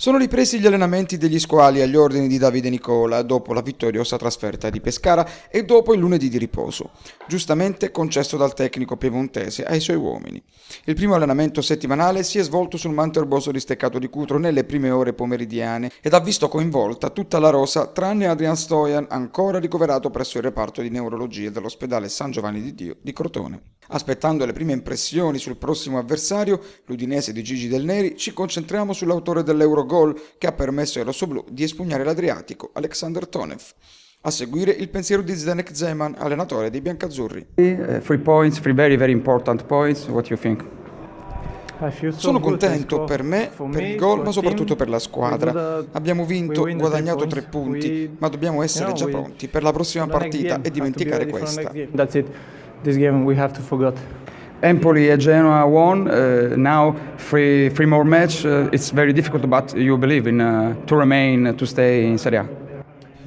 Sono ripresi gli allenamenti degli squali agli ordini di Davide Nicola dopo la vittoriosa trasferta di Pescara e dopo il lunedì di riposo, giustamente concesso dal tecnico piemontese ai suoi uomini. Il primo allenamento settimanale si è svolto sul Manterboso Steccato di Cutro nelle prime ore pomeridiane ed ha visto coinvolta tutta la rosa tranne Adrian Stojan ancora ricoverato presso il reparto di neurologia dell'ospedale San Giovanni di Dio di Crotone. Aspettando le prime impressioni sul prossimo avversario, l'Udinese di Gigi Del Neri, ci concentriamo sull'autore dell'Eurogol che ha permesso ai rossoblù di espugnare l'Adriatico, Alexander Tonev. A seguire il pensiero di Zdenek Zeman, allenatore dei biancazzurri. Uh, points, three very very important points. What you think? Sono contento per me, per il gol, ma soprattutto per la squadra. Abbiamo vinto, guadagnato tre punti, ma dobbiamo essere già pronti per la prossima partita e dimenticare questa this game we have to forget. Empoli e Genoa won. Uh, now three three more match. Uh, it's very difficult, but you believe in uh, to remain to stay in Serie A.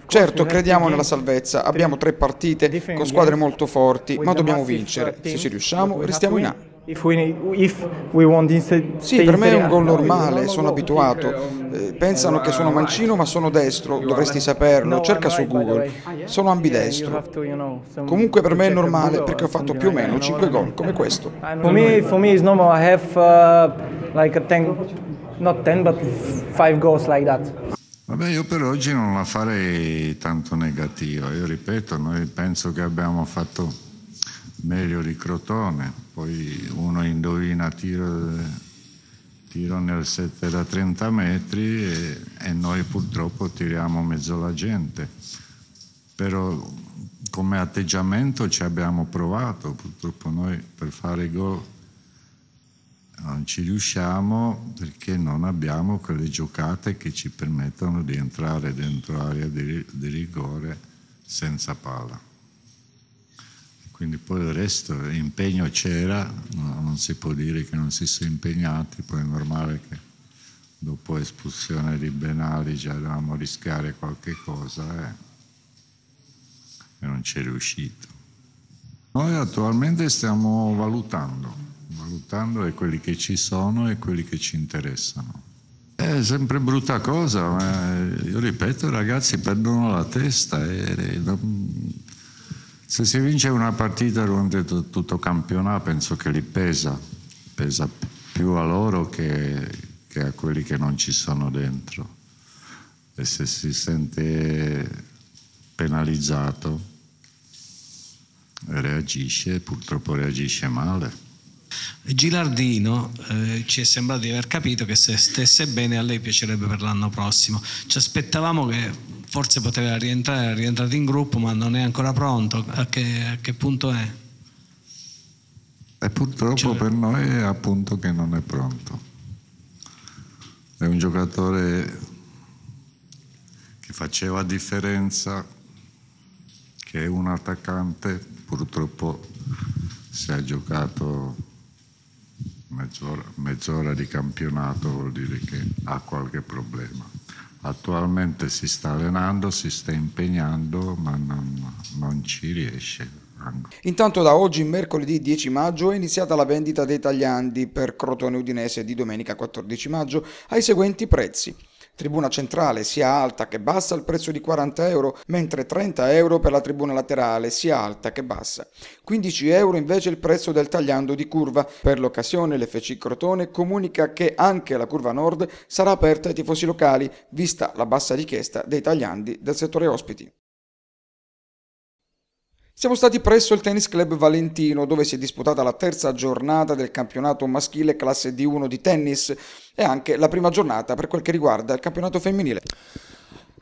Certo, crediamo nella salvezza. Abbiamo tre partite con squadre eh, molto forti, ma dobbiamo vincere. Se ci riusciamo, restiamo in A. If we, if we sì, per me è un gol normale, sono abituato. Eh, pensano che sono mancino ma sono destro, dovresti saperlo, cerca su Google. Sono ambidestro. Comunque per me è normale perché ho fatto più o meno 5 gol come questo. Per me, è normale, ho normal, I have uh, like 10, not 10 but 5 goals like that. Vabbè, io per oggi non la farei tanto negativa, io ripeto, noi penso che abbiamo fatto meglio di Crotone, poi uno indovina tiro, tiro nel 7 da 30 metri e, e, noi purtroppo tiriamo mezzo la gente, però come atteggiamento ci abbiamo provato, purtroppo noi per fare gol non ci riusciamo perché non abbiamo quelle giocate che ci permettono di entrare dentro l'area di, di rigore senza palla quindi poi il resto, l'impegno c'era, no, non si può dire che non si sia impegnati, poi è normale che dopo espulsione di Benali già dovevamo rischiare qualche cosa eh, e non ci è riuscito. Noi attualmente stiamo valutando, valutando quelli che ci sono e quelli che ci interessano. È sempre brutta cosa, ma eh, io ripeto, i ragazzi perdono la testa e non, se si vince una partita durante tutto il campionato penso che li pesa, pesa più a loro che, che a quelli che non ci sono dentro. E se si sente penalizzato reagisce, purtroppo reagisce male. Gilardino eh, ci è sembrato di aver capito che se stesse bene a lei piacerebbe per l'anno prossimo. Ci aspettavamo che forse poteva rientrare, è rientrato in gruppo, ma non è ancora pronto. A che, a che punto è? E purtroppo cioè... per noi è appunto che non è pronto. È un giocatore che faceva differenza, che è un attaccante, purtroppo se ha giocato mezz'ora, mezz'ora di campionato vuol dire che ha qualche problema attualmente si sta allenando, si sta impegnando, ma non, non ci riesce. Intanto da oggi, mercoledì 10 maggio, è iniziata la vendita dei tagliandi per Crotone Udinese di domenica 14 maggio ai seguenti prezzi tribuna centrale sia alta che bassa al prezzo di 40 euro, mentre 30 euro per la tribuna laterale sia alta che bassa. 15 euro invece il prezzo del tagliando di curva. Per l'occasione l'FC Crotone comunica che anche la curva nord sarà aperta ai tifosi locali, vista la bassa richiesta dei tagliandi del settore ospiti. Siamo stati presso il Tennis Club Valentino, dove si è disputata la terza giornata del campionato maschile classe D1 di tennis e anche la prima giornata per quel che riguarda il campionato femminile.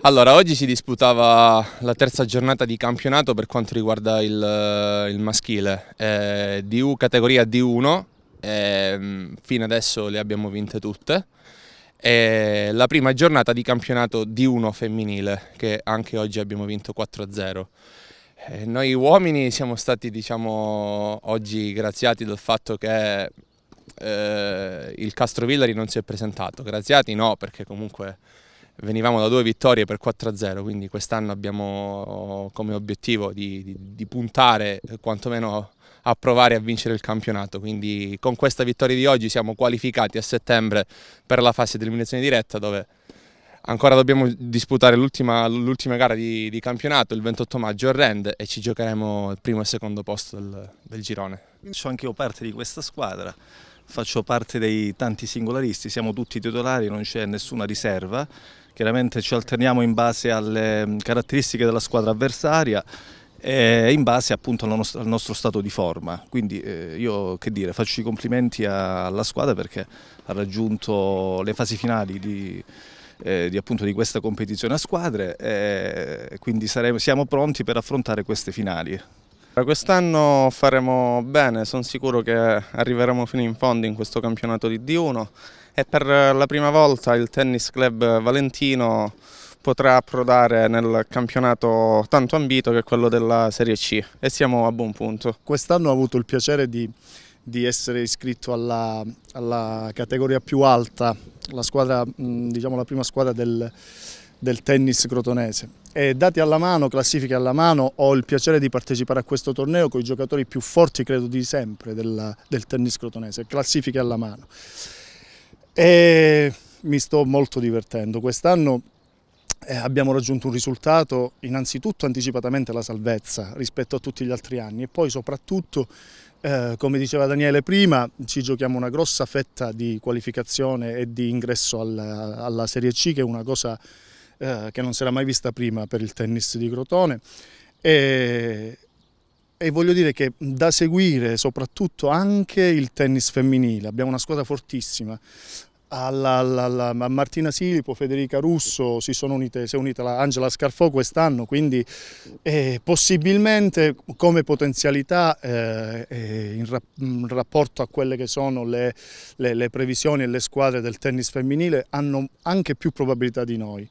Allora, oggi si disputava la terza giornata di campionato per quanto riguarda il, eh, il maschile, eh, DU, categoria D1, eh, fino adesso le abbiamo vinte tutte. e la prima giornata di campionato D1 femminile, che anche oggi abbiamo vinto 4-0. Eh, noi uomini siamo stati diciamo, oggi graziati dal fatto che eh, il Villari non si è presentato, graziati no perché comunque venivamo da due vittorie per 4-0, quindi quest'anno abbiamo come obiettivo di, di, di, puntare quantomeno a provare a vincere il campionato, quindi con questa vittoria di oggi siamo qualificati a settembre per la fase di eliminazione diretta dove Ancora dobbiamo disputare l'ultima, gara di, di, campionato il 28 maggio a Rend e ci giocheremo il primo e il secondo posto del, del girone. Faccio anche io parte di questa squadra, faccio parte dei tanti singolaristi, siamo tutti titolari, non c'è nessuna riserva, chiaramente ci alterniamo in base alle mm, caratteristiche della squadra avversaria e in base appunto al nostro, al nostro stato di forma. Quindi eh, io che dire, faccio i complimenti alla squadra perché ha raggiunto le fasi finali di eh, di, appunto, di, questa competizione a squadre e eh, quindi saremo, siamo pronti per affrontare queste finali. Quest'anno faremo bene, sono sicuro che arriveremo fino in fondo in questo campionato di D1 e per la prima volta il Tennis Club Valentino potrà approdare nel campionato tanto ambito che quello della Serie C e siamo a buon punto. Quest'anno ho avuto il piacere di, di essere iscritto alla, alla categoria più alta la, squadra, diciamo, la prima squadra del, del tennis crotonese. E dati alla mano, classifiche alla mano, ho il piacere di partecipare a questo torneo con i giocatori più forti, credo, di sempre del, del tennis crotonese, classifiche alla mano. E mi sto molto divertendo. Quest'anno eh, abbiamo raggiunto un risultato innanzitutto anticipatamente la salvezza rispetto a tutti gli altri anni e poi soprattutto, eh, come diceva Daniele prima, ci giochiamo una grossa fetta di qualificazione e di ingresso alla, alla Serie C che è una cosa eh, che non si era mai vista prima per il tennis di Crotone e, e voglio dire che da seguire soprattutto anche il tennis femminile, abbiamo una squadra fortissima, alla, alla, alla, a Martina Silipo, Federica Russo, si, unite, si è unita la Angela Scarfò quest'anno, quindi eh, possibilmente come potenzialità eh, eh, in, rap, in, rapporto a quelle che sono le, le, le previsioni e le squadre del tennis femminile hanno anche più probabilità di noi.